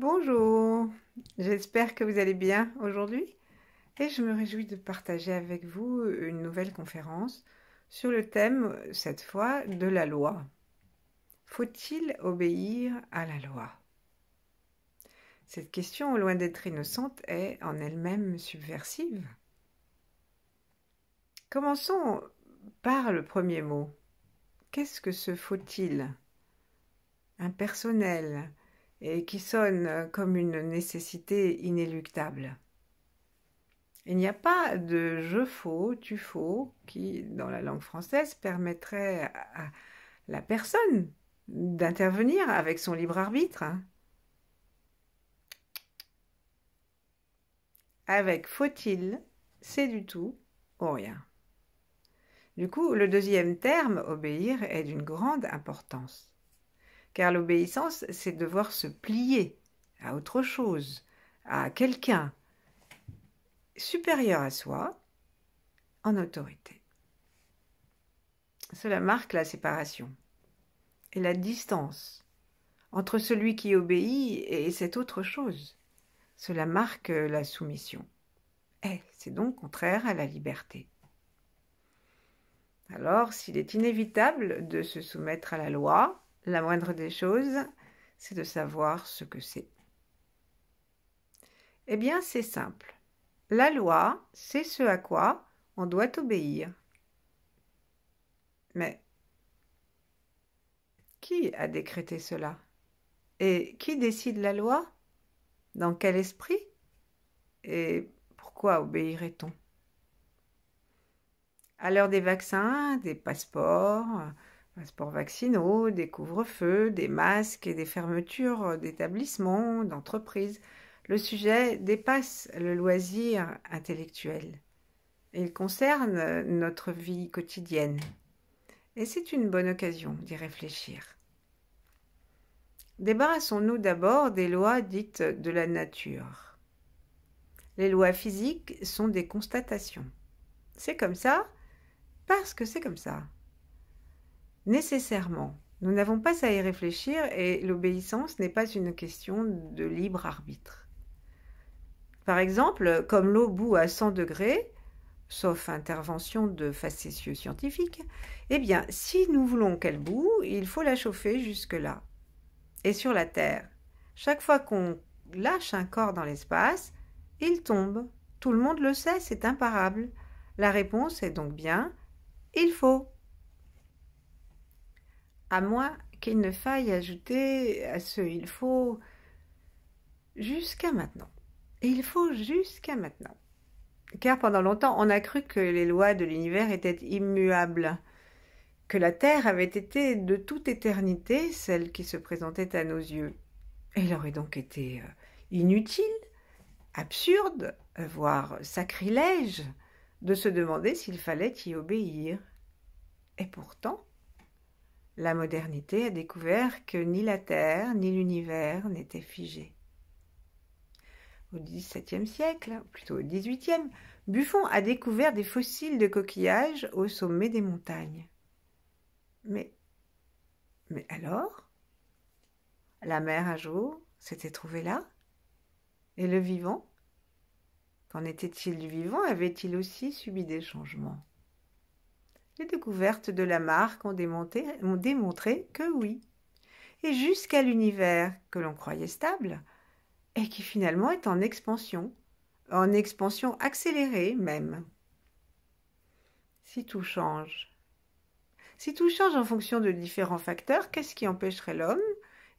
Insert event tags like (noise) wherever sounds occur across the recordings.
Bonjour, j'espère que vous allez bien aujourd'hui et je me réjouis de partager avec vous une nouvelle conférence sur le thème, cette fois, de la loi. Faut-il obéir à la loi Cette question, loin d'être innocente, est en elle-même subversive. Commençons par le premier mot. Qu'est-ce que ce faut-il Impersonnel, et qui sonne comme une nécessité inéluctable. Il n'y a pas de je faux, tu faux qui, dans la langue française, permettrait à la personne d'intervenir avec son libre arbitre. Hein. Avec faut-il, c'est du tout ou rien. Du coup, le deuxième terme, obéir, est d'une grande importance car l'obéissance, c'est devoir se plier à autre chose, à quelqu'un supérieur à soi, en autorité. Cela marque la séparation et la distance entre celui qui obéit et cette autre chose. Cela marque la soumission. Et c'est donc contraire à la liberté. Alors, s'il est inévitable de se soumettre à la loi, la moindre des choses, c'est de savoir ce que c'est. Eh bien, c'est simple. La loi, c'est ce à quoi on doit obéir. Mais qui a décrété cela Et qui décide la loi Dans quel esprit Et pourquoi obéirait-on À l'heure des vaccins, des passeports, passeports vaccinaux, des couvre-feux, des masques et des fermetures d'établissements, d'entreprises. Le sujet dépasse le loisir intellectuel. Il concerne notre vie quotidienne. Et c'est une bonne occasion d'y réfléchir. Débarrassons-nous d'abord des lois dites de la nature. Les lois physiques sont des constatations. C'est comme ça parce que c'est comme ça nécessairement. Nous n'avons pas à y réfléchir et l'obéissance n'est pas une question de libre arbitre. Par exemple, comme l'eau bout à 100 degrés, sauf intervention de facétieux scientifiques, eh bien, si nous voulons qu'elle boue, il faut la chauffer jusque-là. Et sur la Terre, chaque fois qu'on lâche un corps dans l'espace, il tombe. Tout le monde le sait, c'est imparable. La réponse est donc bien il faut à moins qu'il ne faille ajouter à ce il faut jusqu'à maintenant. Et Il faut jusqu'à maintenant. Car pendant longtemps, on a cru que les lois de l'univers étaient immuables, que la Terre avait été de toute éternité celle qui se présentait à nos yeux. Elle aurait donc été euh, inutile, absurde, voire sacrilège, de se demander s'il fallait y obéir. Et pourtant, la modernité a découvert que ni la Terre ni l'univers n'étaient figés. Au XVIIe siècle, plutôt au XVIIIe, Buffon a découvert des fossiles de coquillages au sommet des montagnes. Mais, mais alors La mer un jour s'était trouvée là Et le vivant Qu'en était-il du vivant Avait-il aussi subi des changements les découvertes de Lamarck ont, ont démontré que oui. Et jusqu'à l'univers que l'on croyait stable, et qui finalement est en expansion, en expansion accélérée même. Si tout change. Si tout change en fonction de différents facteurs, qu'est-ce qui empêcherait l'homme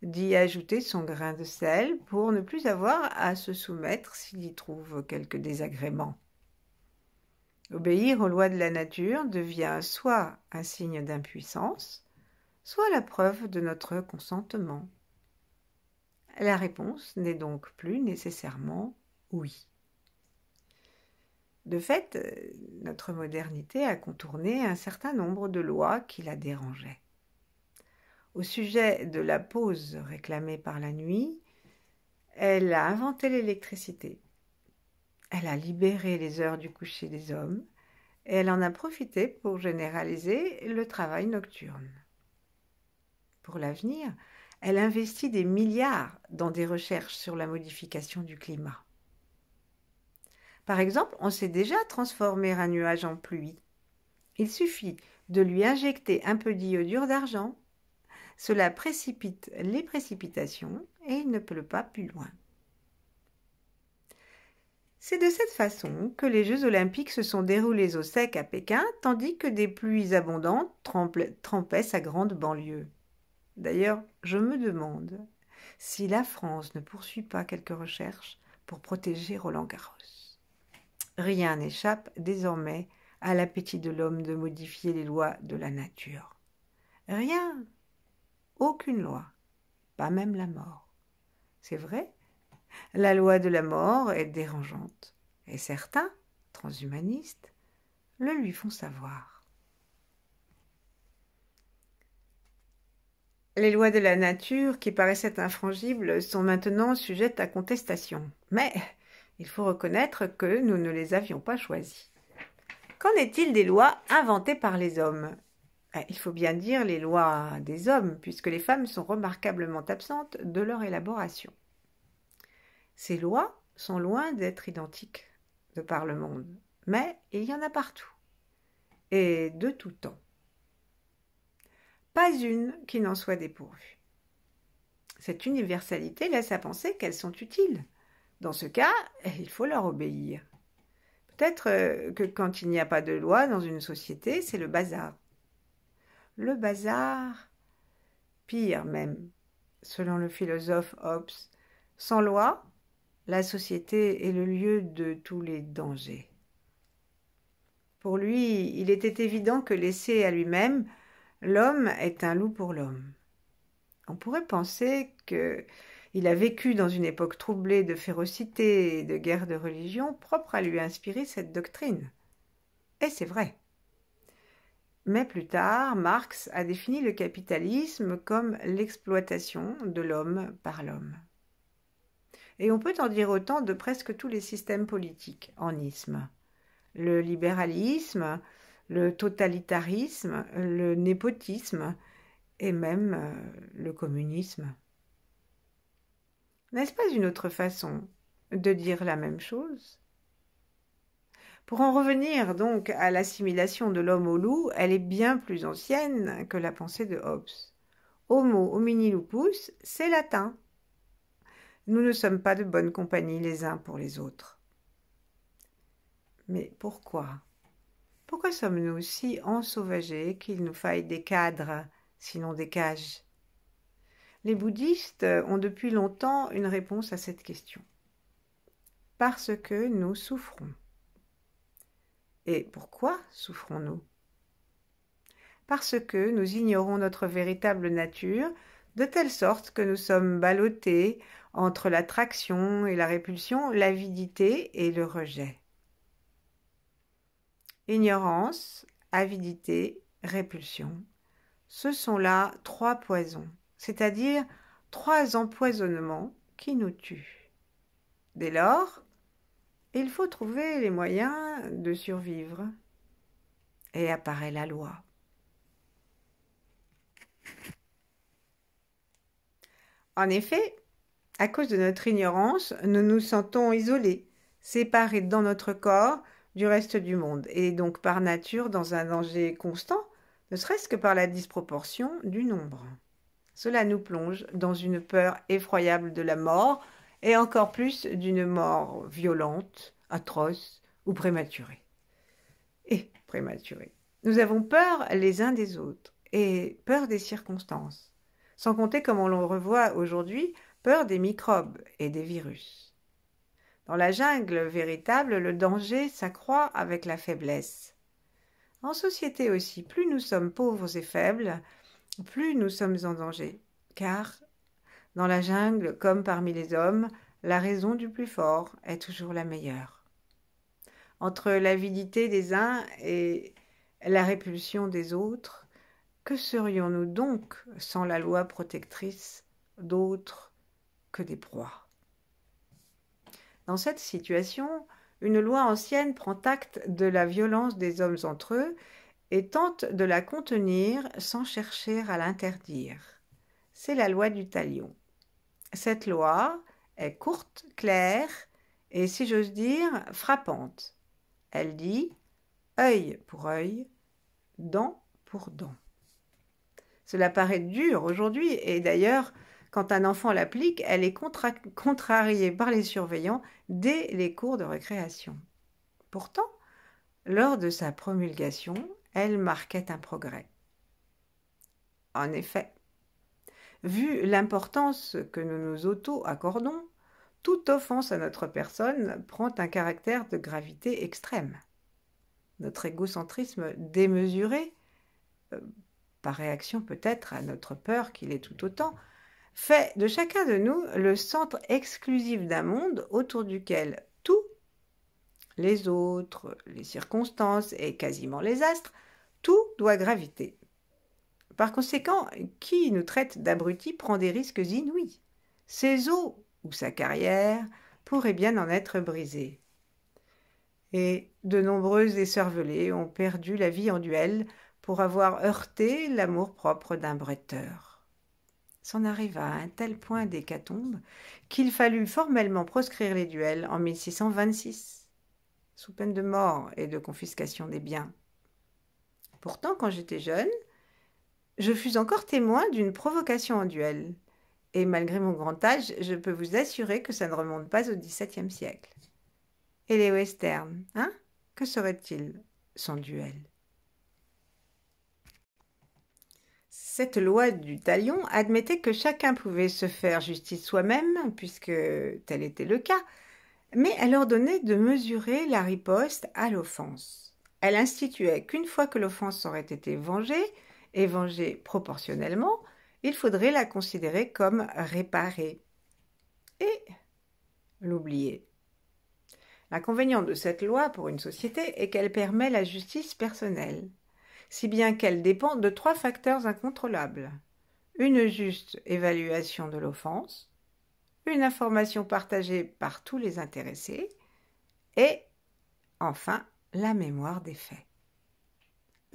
d'y ajouter son grain de sel pour ne plus avoir à se soumettre s'il y trouve quelques désagréments Obéir aux lois de la nature devient soit un signe d'impuissance, soit la preuve de notre consentement. La réponse n'est donc plus nécessairement oui. De fait, notre modernité a contourné un certain nombre de lois qui la dérangeaient. Au sujet de la pause réclamée par la nuit, elle a inventé l'électricité elle a libéré les heures du coucher des hommes et elle en a profité pour généraliser le travail nocturne. Pour l'avenir, elle investit des milliards dans des recherches sur la modification du climat. Par exemple, on sait déjà transformer un nuage en pluie. Il suffit de lui injecter un peu d'iodure d'argent. Cela précipite les précipitations et il ne pleut pas plus loin. C'est de cette façon que les Jeux olympiques se sont déroulés au sec à Pékin, tandis que des pluies abondantes trempaient sa grande banlieue. D'ailleurs, je me demande si la France ne poursuit pas quelques recherches pour protéger Roland Garros. Rien n'échappe désormais à l'appétit de l'homme de modifier les lois de la nature. Rien, aucune loi, pas même la mort. C'est vrai la loi de la mort est dérangeante, et certains, transhumanistes, le lui font savoir. Les lois de la nature, qui paraissaient infrangibles, sont maintenant sujettes à contestation. Mais il faut reconnaître que nous ne les avions pas choisies. Qu'en est-il des lois inventées par les hommes eh, Il faut bien dire les lois des hommes, puisque les femmes sont remarquablement absentes de leur élaboration. Ces lois sont loin d'être identiques de par le monde, mais il y en a partout, et de tout temps. Pas une qui n'en soit dépourvue. Cette universalité laisse à penser qu'elles sont utiles. Dans ce cas, il faut leur obéir. Peut-être euh, que quand il n'y a pas de loi dans une société, c'est le bazar. Le bazar, pire même, selon le philosophe Hobbes, sans loi, la société est le lieu de tous les dangers. Pour lui, il était évident que laissé à lui-même, l'homme est un loup pour l'homme. On pourrait penser qu'il il a vécu dans une époque troublée de férocité et de guerre de religion propre à lui inspirer cette doctrine. Et c'est vrai. Mais plus tard, Marx a défini le capitalisme comme l'exploitation de l'homme par l'homme. Et on peut en dire autant de presque tous les systèmes politiques en isthme Le libéralisme, le totalitarisme, le népotisme et même euh, le communisme. N'est-ce pas une autre façon de dire la même chose Pour en revenir donc à l'assimilation de l'homme au loup, elle est bien plus ancienne que la pensée de Hobbes. Homo homini lupus, c'est latin. Nous ne sommes pas de bonne compagnie les uns pour les autres. Mais pourquoi Pourquoi sommes-nous si ensauvagés qu'il nous faille des cadres, sinon des cages Les bouddhistes ont depuis longtemps une réponse à cette question. Parce que nous souffrons. Et pourquoi souffrons-nous Parce que nous ignorons notre véritable nature, de telle sorte que nous sommes ballottés entre l'attraction et la répulsion, l'avidité et le rejet. Ignorance, avidité, répulsion. Ce sont là trois poisons, c'est-à-dire trois empoisonnements qui nous tuent. Dès lors, il faut trouver les moyens de survivre. Et apparaît la loi. En effet, à cause de notre ignorance, nous nous sentons isolés, séparés dans notre corps du reste du monde, et donc par nature dans un danger constant, ne serait-ce que par la disproportion du nombre. Cela nous plonge dans une peur effroyable de la mort, et encore plus d'une mort violente, atroce ou prématurée. Et prématurée. Nous avons peur les uns des autres, et peur des circonstances sans compter, comme on le revoit aujourd'hui, peur des microbes et des virus. Dans la jungle véritable, le danger s'accroît avec la faiblesse. En société aussi, plus nous sommes pauvres et faibles, plus nous sommes en danger, car dans la jungle, comme parmi les hommes, la raison du plus fort est toujours la meilleure. Entre l'avidité des uns et la répulsion des autres, que serions-nous donc sans la loi protectrice d'autres que des proies Dans cette situation, une loi ancienne prend acte de la violence des hommes entre eux et tente de la contenir sans chercher à l'interdire. C'est la loi du talion. Cette loi est courte, claire et, si j'ose dire, frappante. Elle dit œil pour œil, dent pour dent. Cela paraît dur aujourd'hui et d'ailleurs, quand un enfant l'applique, elle est contrariée par les surveillants dès les cours de récréation. Pourtant, lors de sa promulgation, elle marquait un progrès. En effet, vu l'importance que nous nous auto-accordons, toute offense à notre personne prend un caractère de gravité extrême. Notre égocentrisme démesuré euh, par réaction peut-être à notre peur qu'il est tout autant, fait de chacun de nous le centre exclusif d'un monde autour duquel tout, les autres, les circonstances et quasiment les astres, tout doit graviter. Par conséquent, qui nous traite d'abrutis prend des risques inouïs. Ses os ou sa carrière pourraient bien en être brisés. Et de nombreuses écervelées ont perdu la vie en duel pour avoir heurté l'amour-propre d'un bretteur. S'en arriva à un tel point d'hécatombe qu'il fallut formellement proscrire les duels en 1626, sous peine de mort et de confiscation des biens. Pourtant, quand j'étais jeune, je fus encore témoin d'une provocation en duel, et malgré mon grand âge, je peux vous assurer que ça ne remonte pas au XVIIe siècle. Et les westerns, hein Que serait-il sans duel Cette loi du talion admettait que chacun pouvait se faire justice soi-même, puisque tel était le cas, mais elle ordonnait de mesurer la riposte à l'offense. Elle instituait qu'une fois que l'offense aurait été vengée, et vengée proportionnellement, il faudrait la considérer comme réparée et l'oublier. L'inconvénient de cette loi pour une société est qu'elle permet la justice personnelle si bien qu'elle dépend de trois facteurs incontrôlables une juste évaluation de l'offense, une information partagée par tous les intéressés et, enfin, la mémoire des faits.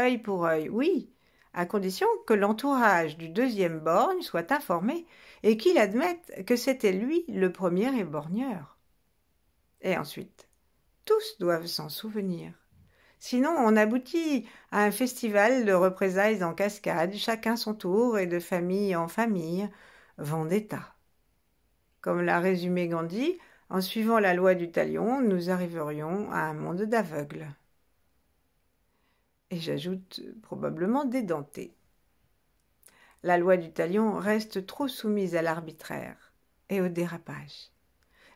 Œil pour œil, oui, à condition que l'entourage du deuxième borgne soit informé et qu'il admette que c'était lui le premier éborgneur. Et ensuite, tous doivent s'en souvenir. Sinon, on aboutit à un festival de représailles en cascade, chacun son tour et de famille en famille, vendetta. Comme l'a résumé Gandhi, en suivant la loi du talion, nous arriverions à un monde d'aveugles. Et j'ajoute probablement des dentés. La loi du talion reste trop soumise à l'arbitraire et au dérapage.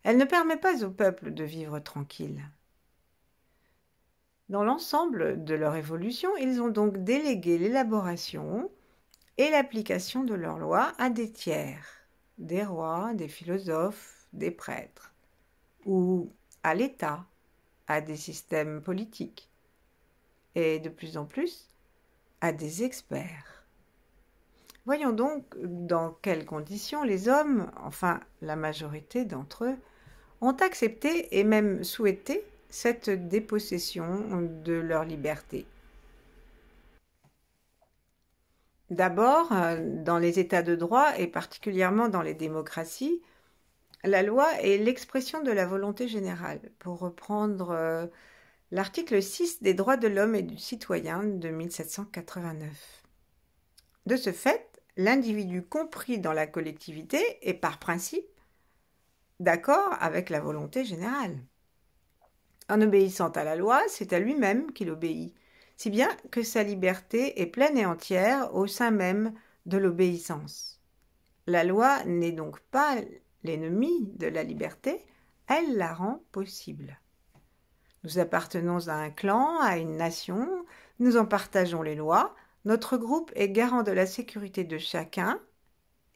Elle ne permet pas au peuple de vivre tranquille. Dans l'ensemble de leur évolution, ils ont donc délégué l'élaboration et l'application de leurs lois à des tiers, des rois, des philosophes, des prêtres, ou à l'État, à des systèmes politiques, et de plus en plus à des experts. Voyons donc dans quelles conditions les hommes, enfin la majorité d'entre eux, ont accepté et même souhaité cette dépossession de leur liberté. D'abord, euh, dans les États de droit et particulièrement dans les démocraties, la loi est l'expression de la volonté générale, pour reprendre euh, l'article 6 des droits de l'homme et du citoyen de 1789. De ce fait, l'individu compris dans la collectivité est par principe d'accord avec la volonté générale. En obéissant à la loi, c'est à lui-même qu'il obéit, si bien que sa liberté est pleine et entière au sein même de l'obéissance. La loi n'est donc pas l'ennemi de la liberté, elle la rend possible. Nous appartenons à un clan, à une nation, nous en partageons les lois, notre groupe est garant de la sécurité de chacun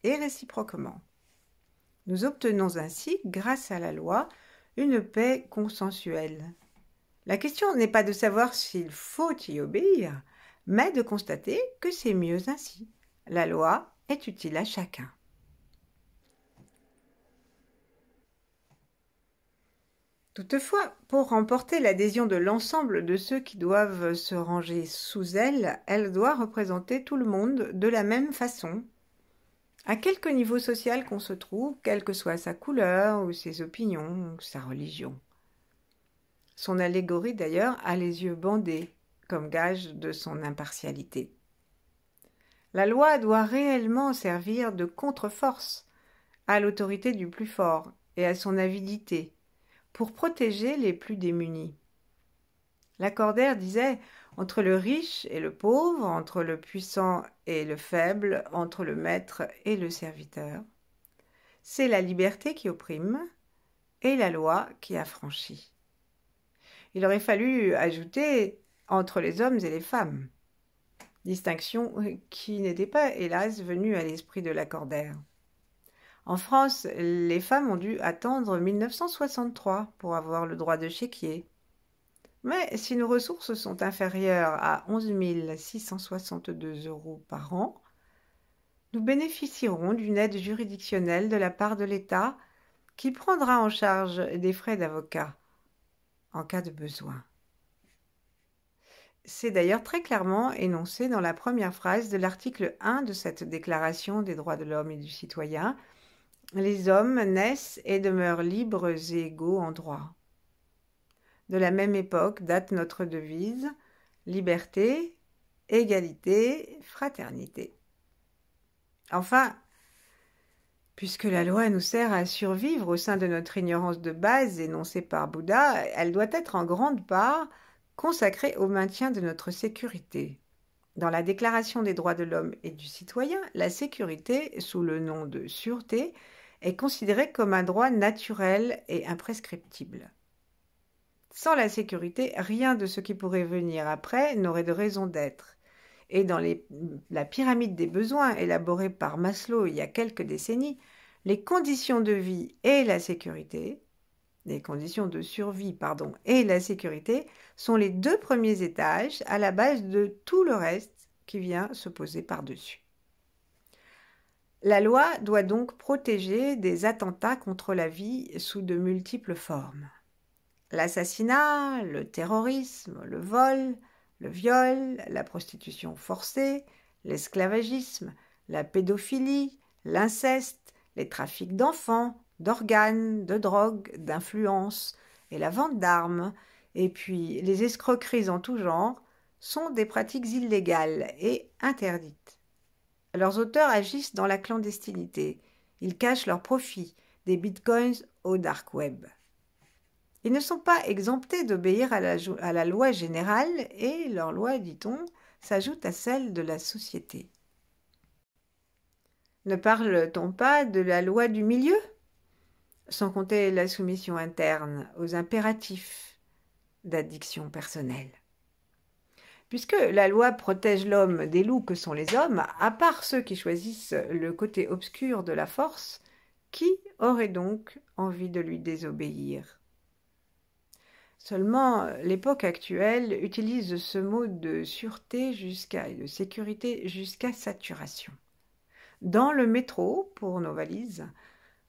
et réciproquement. Nous obtenons ainsi, grâce à la loi, une paix consensuelle. La question n'est pas de savoir s'il faut y obéir, mais de constater que c'est mieux ainsi. La loi est utile à chacun. Toutefois, pour remporter l'adhésion de l'ensemble de ceux qui doivent se ranger sous elle, elle doit représenter tout le monde de la même façon à quelque niveau social qu'on se trouve, quelle que soit sa couleur ou ses opinions ou sa religion. Son allégorie d'ailleurs a les yeux bandés comme gage de son impartialité. La loi doit réellement servir de contre-force à l'autorité du plus fort et à son avidité pour protéger les plus démunis. Lacordaire disait entre le riche et le pauvre, entre le puissant et le faible, entre le maître et le serviteur. C'est la liberté qui opprime et la loi qui affranchit. Il aurait fallu ajouter entre les hommes et les femmes, distinction qui n'était pas, hélas, venue à l'esprit de la l'accordaire. En France, les femmes ont dû attendre 1963 pour avoir le droit de chéquier. Mais si nos ressources sont inférieures à 11 662 euros par an, nous bénéficierons d'une aide juridictionnelle de la part de l'État qui prendra en charge des frais d'avocat en cas de besoin. C'est d'ailleurs très clairement énoncé dans la première phrase de l'article 1 de cette Déclaration des droits de l'homme et du citoyen. Les hommes naissent et demeurent libres et égaux en droit. De la même époque date notre devise liberté, égalité, fraternité. Enfin, puisque la loi nous sert à survivre au sein de notre ignorance de base énoncée par Bouddha, elle doit être en grande part consacrée au maintien de notre sécurité. Dans la Déclaration des droits de l'homme et du citoyen, la sécurité, sous le nom de sûreté, est considérée comme un droit naturel et imprescriptible. Sans la sécurité, rien de ce qui pourrait venir après n'aurait de raison d'être. Et dans la pyramide des besoins élaborée par Maslow il y a quelques décennies, les conditions de vie et la sécurité, les conditions de survie, pardon, et la sécurité sont les deux premiers étages à la base de tout le reste qui vient se poser par-dessus. La loi doit donc protéger des attentats contre la vie sous de multiples formes. L'assassinat, le terrorisme, le vol, le viol, la prostitution forcée, l'esclavagisme, la pédophilie, l'inceste, les trafics d'enfants, d'organes, de drogues, d'influence et la vente d'armes, et puis les escroqueries en tout genre, sont des pratiques illégales et interdites. Leurs auteurs agissent dans la clandestinité. Ils cachent leurs profits, des bitcoins au dark web. Ils ne sont pas exemptés d'obéir à la, loi générale et leur loi, dit-on, s'ajoute à celle de la société. Ne parle-t-on pas de la loi du milieu Sans compter la soumission interne aux impératifs d'addiction personnelle. Puisque la loi protège l'homme des loups que sont les hommes, à part ceux qui choisissent le côté obscur de la force, qui aurait donc envie de lui désobéir Seulement, euh, l'époque actuelle utilise ce mot de sûreté jusqu'à de sécurité jusqu'à saturation. Dans le métro pour nos valises,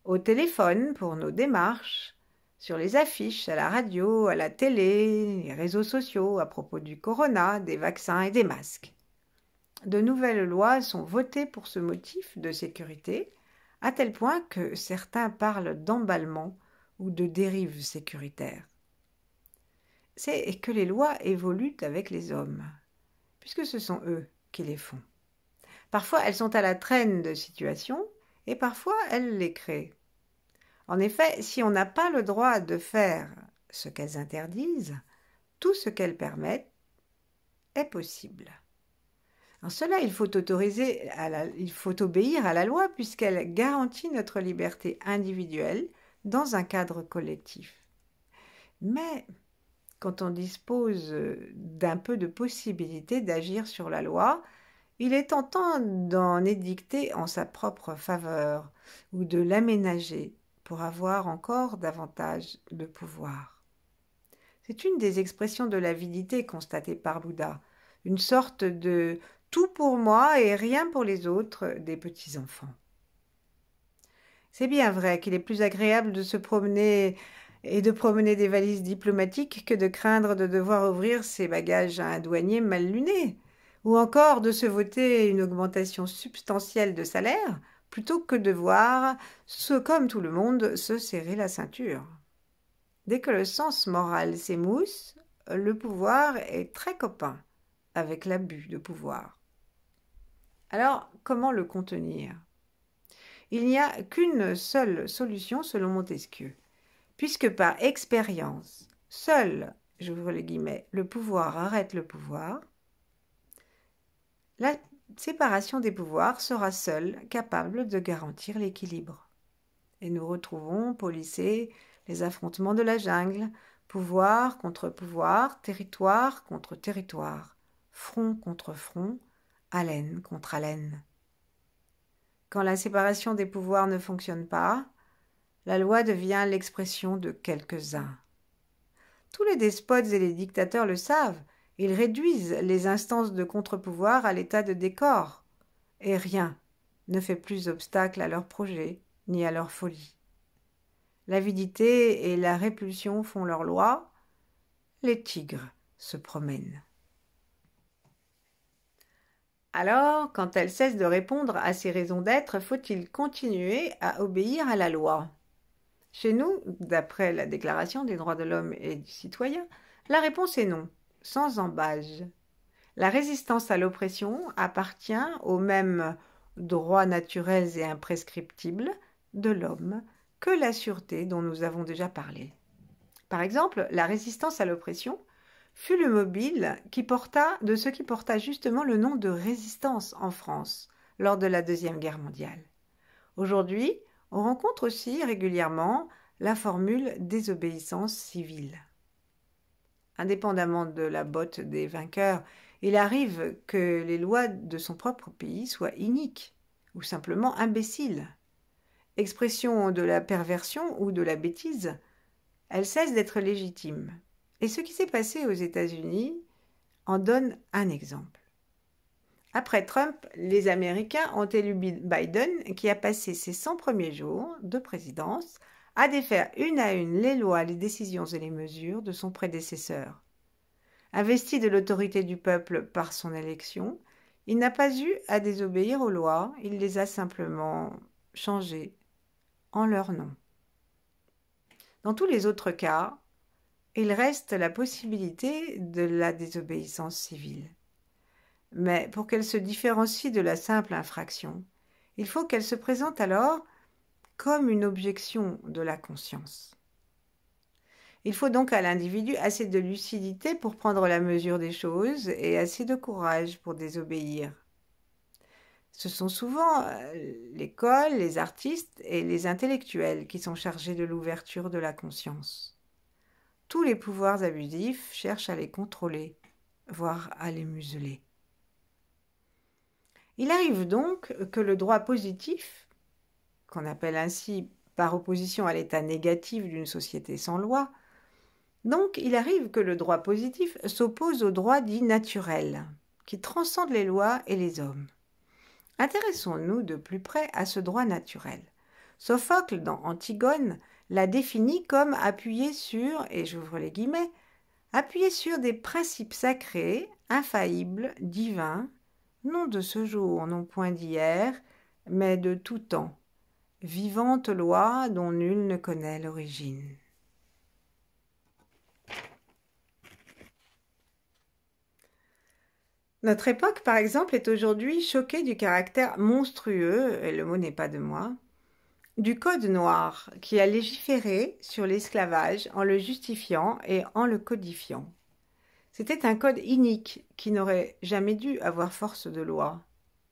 au téléphone pour nos démarches, sur les affiches, à la radio, à la télé, les réseaux sociaux à propos du corona, des vaccins et des masques. De nouvelles lois sont votées pour ce motif de sécurité, à tel point que certains parlent d'emballement ou de dérive sécuritaire c'est que les lois évoluent avec les hommes, puisque ce sont eux qui les font. Parfois elles sont à la traîne de situations, et parfois elles les créent. En effet, si on n'a pas le droit de faire ce qu'elles interdisent, tout ce qu'elles permettent est possible. En cela, il faut, autoriser il faut obéir à la loi puisqu'elle garantit notre liberté individuelle dans un cadre collectif. Mais quand on dispose euh, d'un peu de possibilité d'agir sur la loi, il est tentant d'en édicter en sa propre faveur ou de l'aménager pour avoir encore davantage de pouvoir. C'est une des expressions de l'avidité constatée par Bouddha, une sorte de tout pour moi et rien pour les autres des petits-enfants. C'est bien vrai qu'il est plus agréable de se promener et de promener des valises diplomatiques que de craindre de devoir ouvrir ses bagages à un douanier mal luné, ou encore de se voter une augmentation substantielle de salaire plutôt que de voir, comme tout le monde, se serrer la ceinture. Dès que le sens moral s'émousse, le pouvoir est très copain avec l'abus de pouvoir. Alors, comment le contenir Il n'y a qu'une seule solution selon Montesquieu puisque par expérience, seul, je vous les guillemets, le pouvoir arrête le pouvoir, la séparation des pouvoirs sera seule capable de garantir l'équilibre. Et nous retrouvons polissés les affrontements de la jungle, pouvoir contre pouvoir, territoire contre territoire, front contre front, haleine contre haleine. Quand la séparation des pouvoirs ne fonctionne pas, la loi devient l'expression de quelques-uns. Tous les despotes et les dictateurs le savent, ils réduisent les instances de contre-pouvoir à l'état de décor, et rien ne fait plus obstacle à leurs projets ni à leur folie. L'avidité et la répulsion font leur loi, les tigres se promènent. Alors, quand elle cesse de répondre à ses raisons d'être, faut-il continuer à obéir à la loi chez nous, d'après la Déclaration des droits de l'homme et du citoyen, la réponse est non, sans embâge. La résistance à l'oppression appartient aux mêmes droits naturels et imprescriptibles de l'homme que la sûreté dont nous avons déjà parlé. Par exemple, la résistance à l'oppression fut le mobile qui porta de ce qui porta justement le nom de résistance en France lors de la Deuxième Guerre mondiale. Aujourd'hui, on rencontre aussi régulièrement la formule désobéissance civile. Indépendamment de la botte des vainqueurs, il arrive que les lois de son propre pays soient iniques ou simplement imbéciles. Expression de la perversion ou de la bêtise, elle cesse d'être légitime. Et ce qui s'est passé aux États-Unis en donne un exemple. Après Trump, les Américains ont élu Biden, qui a passé ses 100 premiers jours de présidence à défaire une à une les lois, les décisions et les mesures de son prédécesseur. Investi de l'autorité du peuple par son élection, il n'a pas eu à désobéir aux lois, il les a simplement changées en leur nom. Dans tous les autres cas, il reste la possibilité de la désobéissance civile. Mais pour qu'elle se différencie de la simple infraction, il faut qu'elle se présente alors comme une objection de la conscience. Il faut donc à l'individu assez de lucidité pour prendre la mesure des choses et assez de courage pour désobéir. Ce sont souvent euh, l'école, les artistes et les intellectuels qui sont chargés de l'ouverture de la conscience. Tous les pouvoirs abusifs cherchent à les contrôler, voire à les museler. Il arrive donc que le droit positif, qu'on appelle ainsi par opposition à l'état négatif d'une société sans loi, donc il arrive que le droit positif s'oppose au droit dit naturel, qui transcende les lois et les hommes. Intéressons-nous de plus près à ce droit naturel. Sophocle, dans Antigone, l'a défini comme appuyé sur, et j'ouvre les guillemets, appuyé sur des principes sacrés, infaillibles, divins, non de ce jour, non point d'hier, mais de tout temps, vivante loi dont nul ne connaît l'origine. Notre époque, par exemple, est aujourd'hui choquée du caractère monstrueux, et le mot n'est pas de moi, du Code noir qui a légiféré sur l'esclavage en le justifiant et en le codifiant. C'était un code inique qui n'aurait jamais dû avoir force de loi.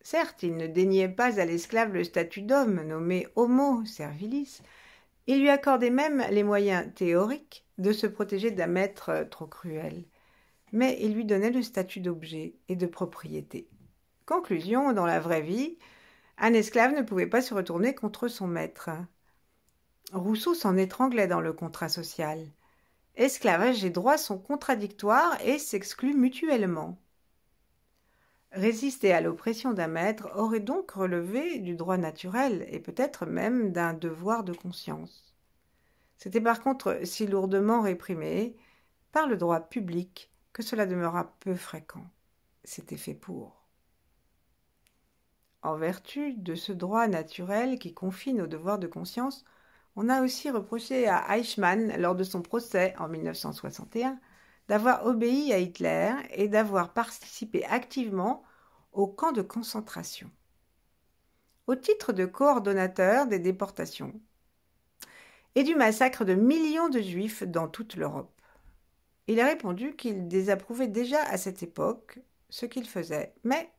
Certes, il ne déniait pas à l'esclave le statut d'homme nommé homo servilis. Il lui accordait même les moyens théoriques de se protéger d'un maître trop cruel. Mais il lui donnait le statut d'objet et de propriété. Conclusion, dans la vraie vie, un esclave ne pouvait pas se retourner contre son maître. Rousseau s'en étranglait dans le contrat social. Esclavage et droit sont contradictoires et s'excluent mutuellement. Résister à l'oppression d'un maître aurait donc relevé du droit naturel et peut-être même d'un devoir de conscience. C'était par contre si lourdement réprimé par le droit public que cela demeura peu fréquent. C'était fait pour. En vertu de ce droit naturel qui confine au devoirs de conscience, on a aussi reproché à Eichmann, lors de son procès en 1961, d'avoir obéi à Hitler et d'avoir participé activement au camp de concentration. Au titre de coordonnateur des déportations et du massacre de millions de juifs dans toute l'Europe, il a répondu qu'il désapprouvait déjà à cette époque ce qu'il faisait, mais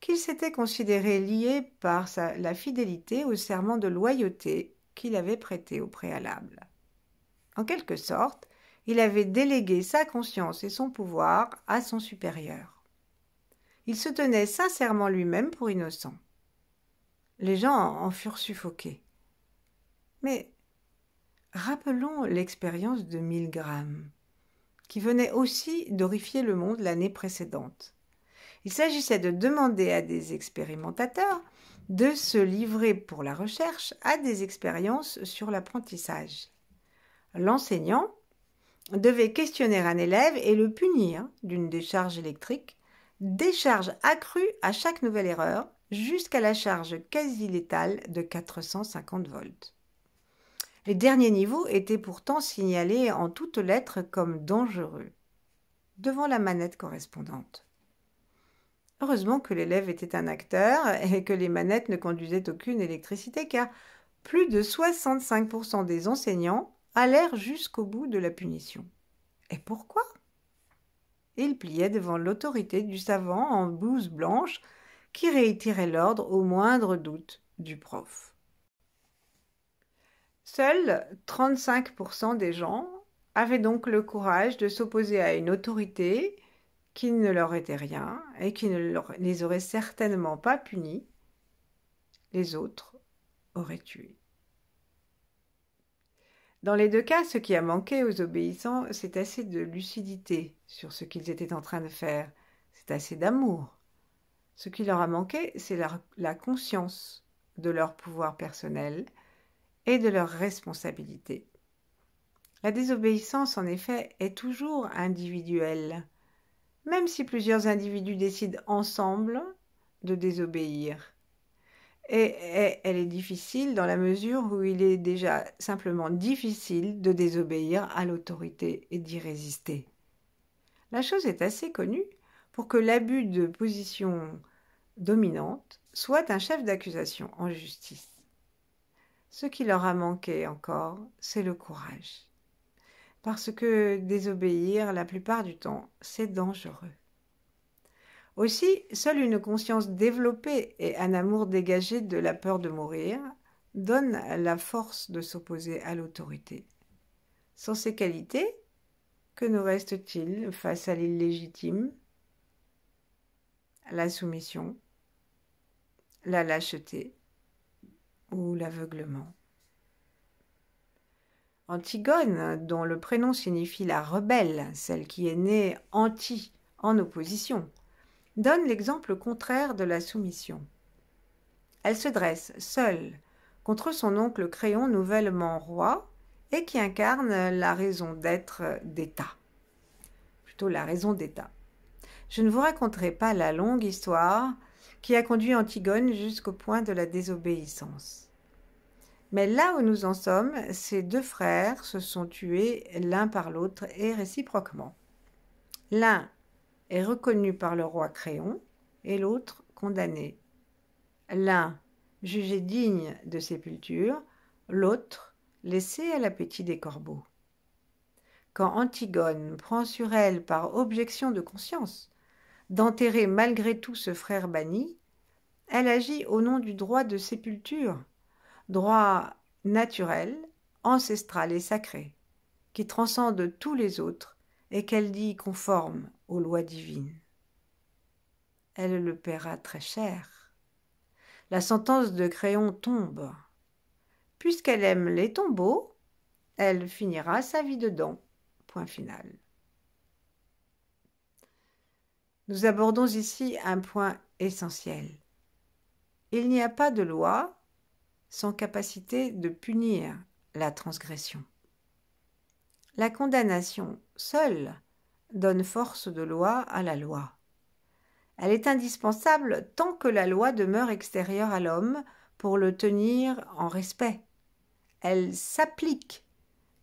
qu'il s'était considéré lié par la fidélité au serment de loyauté qu'il avait prêté au préalable. En quelque sorte, il avait délégué sa conscience et son pouvoir à son supérieur. Il se tenait sincèrement lui-même pour innocent. Les gens en furent suffoqués. Mais rappelons l'expérience de Milgram, qui venait aussi d'horrifier le monde l'année précédente. Il s'agissait de demander à des expérimentateurs de se livrer pour la recherche à des expériences sur l'apprentissage. L'enseignant devait questionner un élève et le punir d'une décharge électrique, décharge accrue à chaque nouvelle erreur jusqu'à la charge quasi létale de 450 volts. Les derniers niveaux étaient pourtant signalés en toutes lettres comme dangereux devant la manette correspondante. Heureusement que l'élève était un acteur et que les manettes ne conduisaient aucune électricité car plus de 65% des enseignants allèrent jusqu'au bout de la punition. Et pourquoi Ils pliaient devant l'autorité du savant en blouse blanche qui réitirait l'ordre au moindre doute du prof. Seuls 35% des gens avaient donc le courage de s'opposer à une autorité qui ne leur était rien et qui ne les aurait certainement pas punis, les autres auraient tué. Dans les deux cas, ce qui a manqué aux obéissants, c'est assez de lucidité sur ce qu'ils étaient en train de faire, c'est assez d'amour. Ce qui leur a manqué, c'est la, la conscience de leur pouvoir personnel et de leur responsabilité. La désobéissance, en effet, est toujours individuelle même si plusieurs individus décident ensemble de désobéir. Et, elle est difficile dans la mesure où il est déjà simplement difficile de désobéir à l'autorité et d'y résister. La chose est assez connue pour que l'abus de position dominante soit un chef d'accusation en justice. Ce qui leur a manqué encore, c'est le courage parce que désobéir la plupart du temps, c'est dangereux. Aussi, seule une conscience développée et un amour dégagé de la peur de mourir donne la force de s'opposer à l'autorité. Sans ces qualités, que nous reste-t-il face à l'illégitime La soumission, la lâcheté ou l'aveuglement Antigone, dont le prénom signifie la rebelle, celle qui est née anti, en opposition, donne l'exemple contraire de la soumission. Elle se dresse seule contre son oncle Créon nouvellement roi et qui incarne la raison d'être d'État. Plutôt la raison d'État. Je ne vous raconterai pas la longue histoire qui a conduit Antigone jusqu'au point de la désobéissance. Mais là où nous en sommes, ces deux frères se sont tués l'un par l'autre et réciproquement. L'un est reconnu par le roi Créon et l'autre condamné. L'un jugé digne de sépulture, l'autre laissé à l'appétit des corbeaux. Quand Antigone prend sur elle par objection de conscience d'enterrer malgré tout ce frère banni, elle agit au nom du droit de sépulture droit naturel, ancestral et sacré, qui transcende tous les autres et qu'elle dit conforme aux lois divines. Elle le paiera très cher. La sentence de Créon tombe. Puisqu'elle aime les tombeaux, elle finira sa vie dedans. Point final. Nous abordons ici un point essentiel. Il n'y a pas de loi sans capacité de punir la transgression. La condamnation seule donne force de loi à la loi. Elle est indispensable tant que la loi demeure extérieure à l'homme pour le tenir en respect. Elle s'applique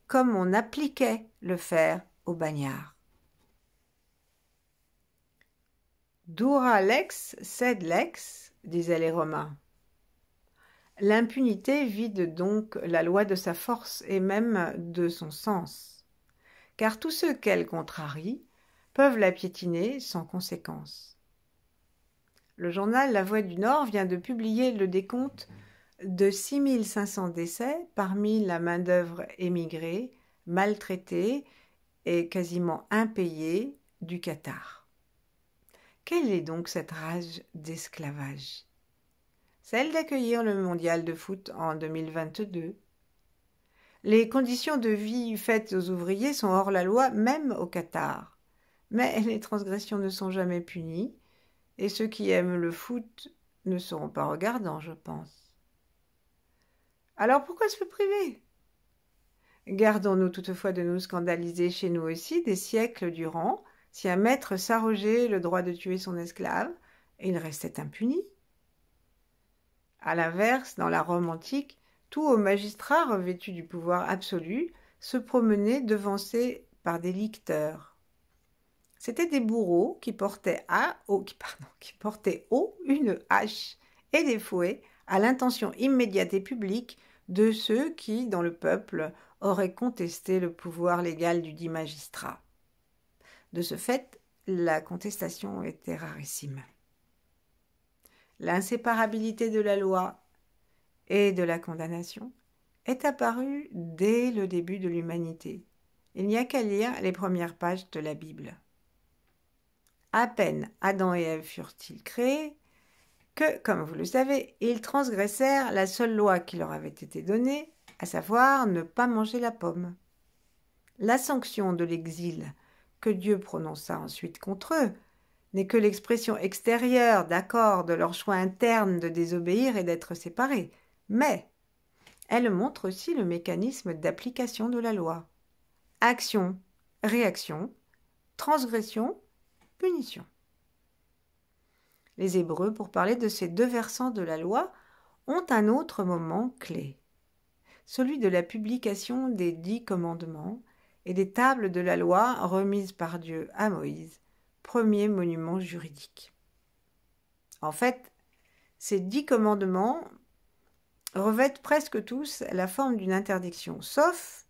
comme on appliquait le fer au bagnard. Dura lex sed lex, disaient les Romains. L'impunité vide donc la loi de sa force et même de son sens, car tous ceux qu'elle contrarie peuvent la piétiner sans conséquence. Le journal La Voix du Nord vient de publier le décompte de 6500 décès parmi la main-d'œuvre émigrée, maltraitée et quasiment impayée du Qatar. Quelle est donc cette rage d'esclavage celle d'accueillir le mondial de foot en 2022. Les conditions de vie faites aux ouvriers sont hors la loi même au Qatar. Mais (laughs) les transgressions ne sont jamais punies, et ceux qui aiment le foot ne seront pas regardants, je pense. Alors pourquoi se priver Gardons-nous toutefois de nous scandaliser chez nous aussi des siècles durant, si un maître s'arrogeait le droit de tuer son esclave, et il restait impuni. À l'inverse, dans la Rome antique, tout haut magistrats revêtu du pouvoir absolu se promenait devancé par des licteurs. C'étaient des bourreaux qui portaient, qui portaient haut une hache et des fouets à l'intention immédiate et publique de ceux qui, dans le peuple, auraient contesté le pouvoir légal du dit magistrat. De ce fait, la contestation était rarissime l'inséparabilité de la loi et de la condamnation, est apparue dès le début de l'humanité. Il n'y a qu'à lire les premières pages de la Bible. À peine Adam et Ève furent-ils créés que, comme vous le savez, ils transgressèrent la seule loi qui leur avait été donnée, à savoir ne pas manger la pomme. La sanction de l'exil que Dieu prononça ensuite contre eux n'est que l'expression extérieure, d'accord, de leur choix interne de désobéir et d'être séparés, mais elle montre aussi le mécanisme d'application de la loi. Action, réaction, transgression, punition. Les Hébreux, pour parler de ces deux versants de la loi, ont un autre moment clé, celui de la publication des dix commandements et des tables de la loi remises par Dieu à Moïse premier monument juridique. En fait, ces dix commandements revêtent presque tous la forme d'une interdiction, sauf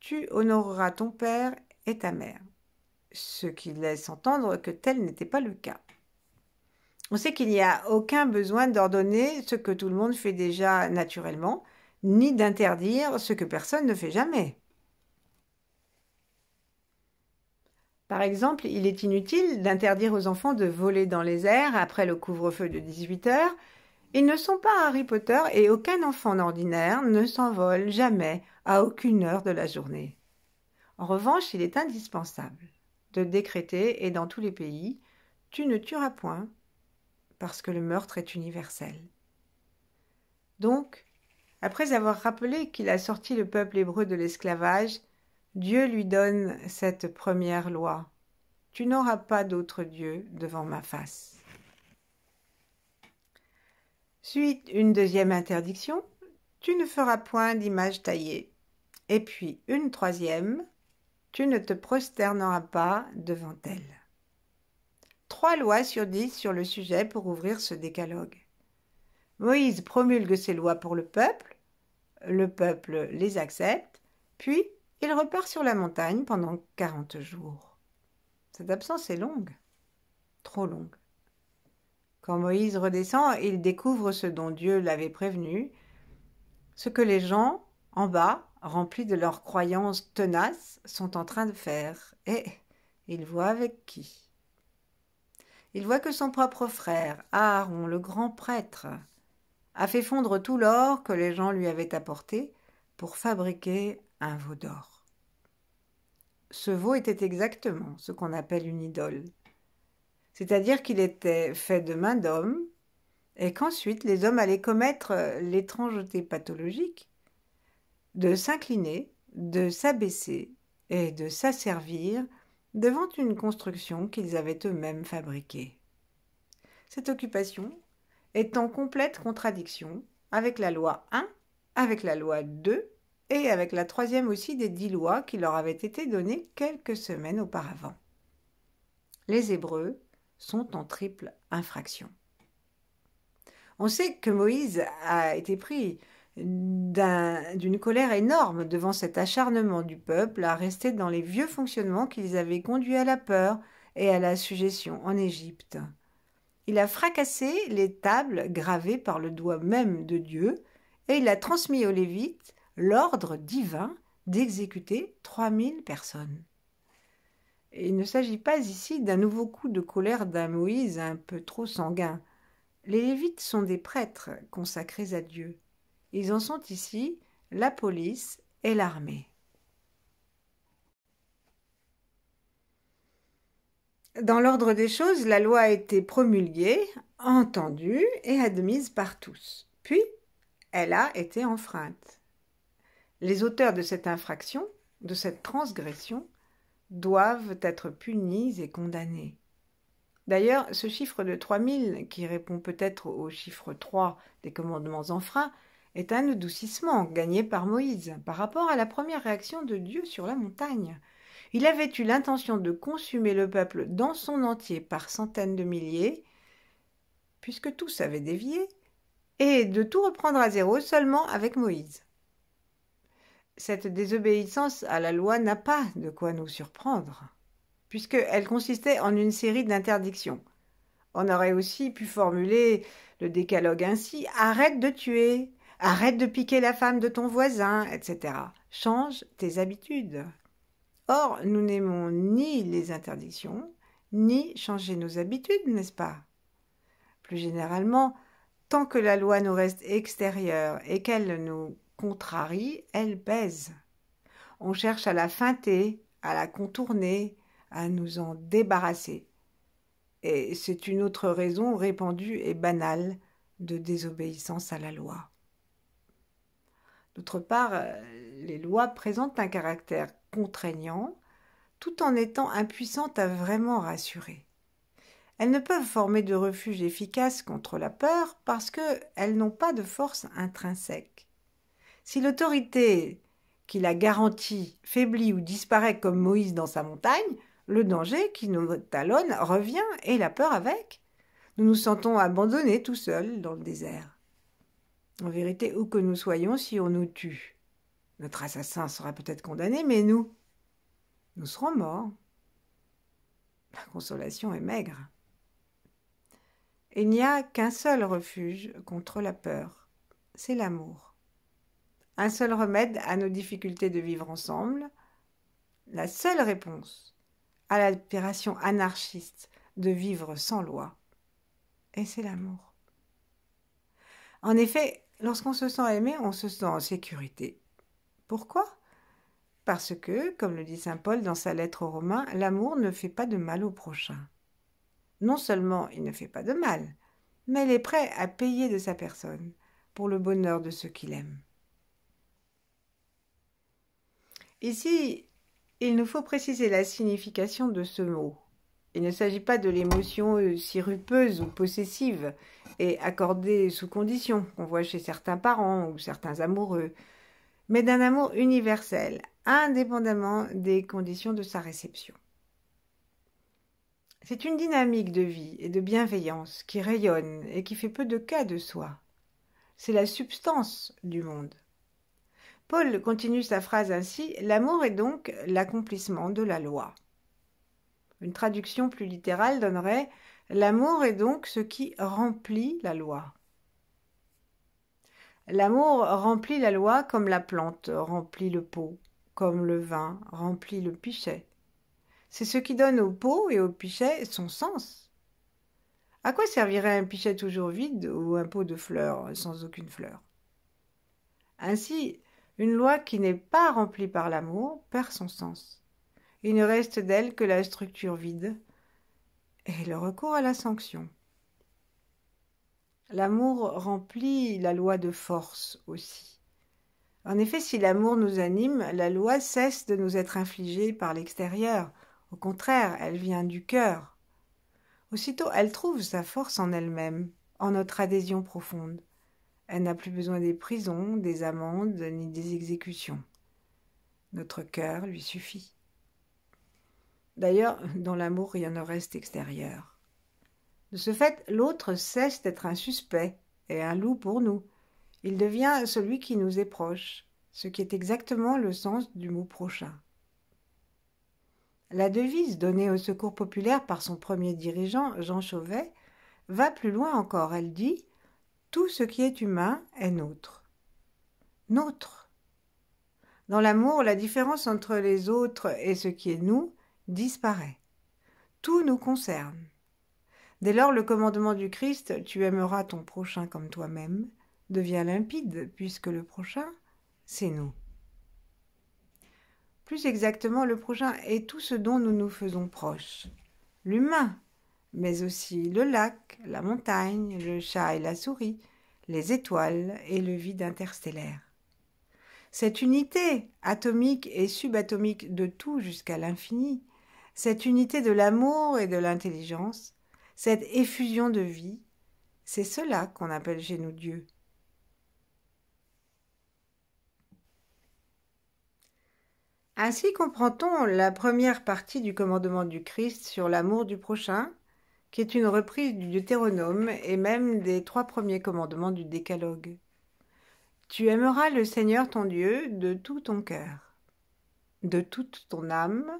Tu honoreras ton père et ta mère, ce qui laisse entendre que tel n'était pas le cas. On sait qu'il n'y a aucun besoin d'ordonner ce que tout le monde fait déjà naturellement, ni d'interdire ce que personne ne fait jamais. Par exemple, il est inutile d'interdire aux enfants de voler dans les airs après le couvre-feu de 18 heures. Ils ne sont pas Harry Potter et aucun enfant ordinaire ne s'envole jamais à aucune heure de la journée. En revanche, il est indispensable de décréter, et dans tous les pays, tu ne tueras point, parce que le meurtre est universel. Donc, après avoir rappelé qu'il a sorti le peuple hébreu de l'esclavage, Dieu lui donne cette première loi. Tu n'auras pas d'autre Dieu devant ma face. Suite une deuxième interdiction, tu ne feras point d'image taillée. Et puis une troisième, tu ne te prosterneras pas devant elle. Trois lois sur dix sur le sujet pour ouvrir ce décalogue. Moïse promulgue ces lois pour le peuple, le peuple les accepte, puis il repart sur la montagne pendant quarante jours. Cette absence est longue, trop longue. Quand Moïse redescend, il découvre ce dont Dieu l'avait prévenu, ce que les gens en bas, remplis de leurs croyances tenaces, sont en train de faire, et il voit avec qui. Il voit que son propre frère, Aaron, le grand prêtre, a fait fondre tout l'or que les gens lui avaient apporté pour fabriquer un veau d'or. Ce veau était exactement ce qu'on appelle une idole, c'est-à-dire qu'il était fait de main d'homme, et qu'ensuite les hommes allaient commettre euh, l'étrangeté pathologique de s'incliner, de s'abaisser et de s'asservir devant une construction qu'ils avaient eux-mêmes fabriquée. Cette occupation est en complète contradiction avec la loi 1, avec la loi 2 et avec la troisième aussi des dix lois qui leur avaient été données quelques semaines auparavant. Les Hébreux sont en triple infraction. On sait que Moïse a été pris d'une colère énorme devant cet acharnement du peuple à rester dans les vieux fonctionnements qui les avaient conduits à la peur et à la suggestion en Égypte. Il a fracassé les tables gravées par le doigt même de Dieu et il a transmis aux Lévites l'ordre divin d'exécuter 3000 personnes. il ne s'agit pas ici d'un nouveau coup de colère d'un Moïse un peu trop sanguin. Les Lévites sont des prêtres consacrés à Dieu. Ils en sont ici la police et l'armée. Dans l'ordre des choses, la loi a été promulguée, entendue et admise par tous. Puis, elle a été enfreinte. Les auteurs de cette infraction, de cette transgression, doivent être punis et condamnés. D'ailleurs, ce chiffre de 3000, qui répond peut-être au chiffre 3 des commandements enfreints, est un adoucissement gagné par Moïse par rapport à la première réaction de Dieu sur la montagne. Il avait eu l'intention de consumer le peuple dans son entier par centaines de milliers, puisque tout s'avait dévié, et de tout reprendre à zéro seulement avec Moïse cette désobéissance à la loi n'a pas de quoi nous surprendre, puisqu'elle consistait en une série d'interdictions. On aurait aussi pu formuler le décalogue ainsi Arrête de tuer, arrête de piquer la femme de ton voisin, etc. Change tes habitudes. Or, nous n'aimons ni les interdictions, ni changer nos habitudes, n'est-ce pas Plus généralement, tant que la loi nous reste extérieure et qu'elle nous contrarie, elle pèse. On cherche à la feinter, à la contourner, à nous en débarrasser. Et c'est une autre raison répandue et banale de désobéissance à la loi. D'autre part, euh, les lois présentent un caractère contraignant tout en étant impuissantes à vraiment rassurer. Elles ne peuvent former de refuge efficace contre la peur parce qu'elles n'ont pas de force intrinsèque. Si l'autorité qui la garantit faiblit ou disparaît comme Moïse dans sa montagne, le danger qui nous talonne revient et la peur avec. Nous nous sentons abandonnés tout seuls dans le désert. En vérité, où que nous soyons, si on nous tue, notre assassin sera peut-être condamné, mais nous, nous serons morts. La consolation est maigre. Il n'y a qu'un seul refuge contre la peur, c'est l'amour. Un seul remède à nos difficultés de vivre ensemble La seule réponse à l'aspiration anarchiste de vivre sans loi. Et c'est l'amour. En effet, lorsqu'on se sent aimé, on se sent en sécurité. Pourquoi Parce que, comme le dit Saint Paul dans sa lettre aux Romains, l'amour ne fait pas de mal au prochain. Non seulement il ne fait pas de mal, mais il est prêt à payer de sa personne pour le bonheur de ceux qu'il aime. Ici, il nous faut préciser la signification de ce mot. Il ne s'agit pas de l'émotion euh, sirupeuse ou possessive et accordée sous condition qu'on voit chez certains parents ou certains amoureux, mais d'un amour universel, indépendamment des conditions de sa réception. C'est une dynamique de vie et de bienveillance qui rayonne et qui fait peu de cas de soi. C'est la substance du monde. Paul continue sa phrase ainsi L'amour est donc l'accomplissement de la loi. Une traduction plus littérale donnerait L'amour est donc ce qui remplit la loi. L'amour remplit la loi comme la plante remplit le pot, comme le vin remplit le pichet. C'est ce qui donne au pot et au pichet son sens. À quoi servirait un pichet toujours vide ou un pot de fleurs sans aucune fleur Ainsi, une loi qui n'est pas remplie par l'amour perd son sens. Il ne reste d'elle que la structure vide et le recours à la sanction. L'amour remplit la loi de force aussi. En effet, si l'amour nous anime, la loi cesse de nous être infligée par l'extérieur. Au contraire, elle vient du cœur. Aussitôt, elle trouve sa force en elle-même, en notre adhésion profonde. Elle n'a plus besoin des prisons, des amendes, ni des exécutions. Notre cœur lui suffit. D'ailleurs, dans l'amour, rien ne reste extérieur. De ce fait, l'autre cesse d'être un suspect et un loup pour nous. Il devient celui qui nous est proche, ce qui est exactement le sens du mot prochain. La devise donnée au secours populaire par son premier dirigeant, Jean Chauvet, va plus loin encore. Elle dit tout ce qui est humain est nôtre. Nôtre. Dans l'amour, la différence entre les autres et ce qui est nous disparaît. Tout nous concerne. Dès lors, le commandement du Christ, tu aimeras ton prochain comme toi-même, devient limpide, puisque le prochain, c'est nous. Plus exactement, le prochain est tout ce dont nous nous faisons proche. L'humain, mais aussi le lac, la montagne, le chat et la souris, les étoiles et le vide interstellaire. Cette unité atomique et subatomique de tout jusqu'à l'infini, cette unité de l'amour et de l'intelligence, cette effusion de vie, c'est cela qu'on appelle chez nous Dieu. Ainsi comprend-on la première partie du commandement du Christ sur l'amour du prochain, qui est une reprise du Deutéronome et même des trois premiers commandements du Décalogue. Tu aimeras le Seigneur ton Dieu de tout ton cœur, de toute ton âme,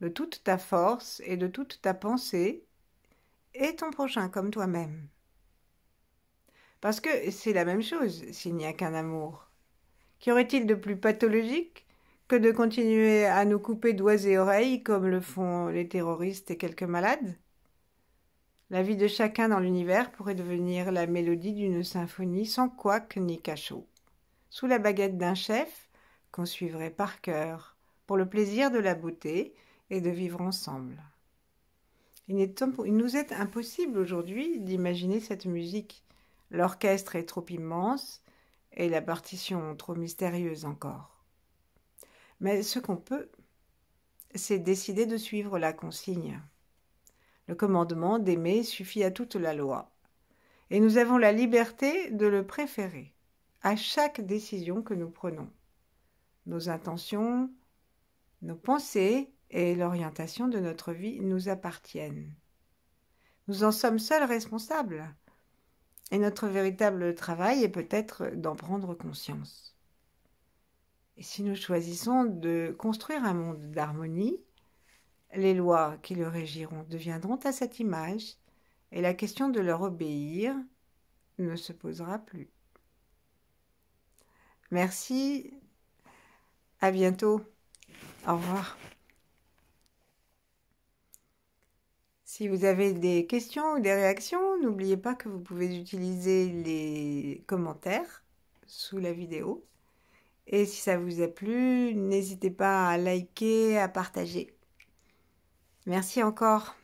de toute ta force et de toute ta pensée, et ton prochain comme toi-même. Parce que c'est la même chose s'il n'y a qu'un amour. Qu'y aurait-il de plus pathologique que de continuer à nous couper doigts et oreilles comme le font les terroristes et quelques malades la vie de chacun dans l'univers pourrait devenir la mélodie d'une symphonie sans couac ni cachot. Sous la baguette d'un chef, qu'on suivrait par cœur, pour le plaisir de la beauté et de vivre ensemble. Il, il nous est impossible aujourd'hui d'imaginer cette musique. L'orchestre est trop immense et la partition trop mystérieuse encore. Mais ce qu'on peut, c'est décider de suivre la consigne. Le commandement d'aimer suffit à toute la loi. Et nous avons la liberté de le préférer à chaque décision que nous prenons. Nos intentions, nos pensées et l'orientation de notre vie nous appartiennent. Nous en sommes seuls responsables. Et notre véritable travail est peut-être d'en prendre conscience. Et si nous choisissons de construire un monde d'harmonie, les lois qui le régiront deviendront à cette image, et la question de leur obéir ne se posera plus. Merci, à bientôt, au revoir. Si vous avez des questions ou des réactions, n'oubliez pas que vous pouvez utiliser les commentaires sous la vidéo. Et si ça vous a plu, n'hésitez pas à liker, à partager. Merci encore.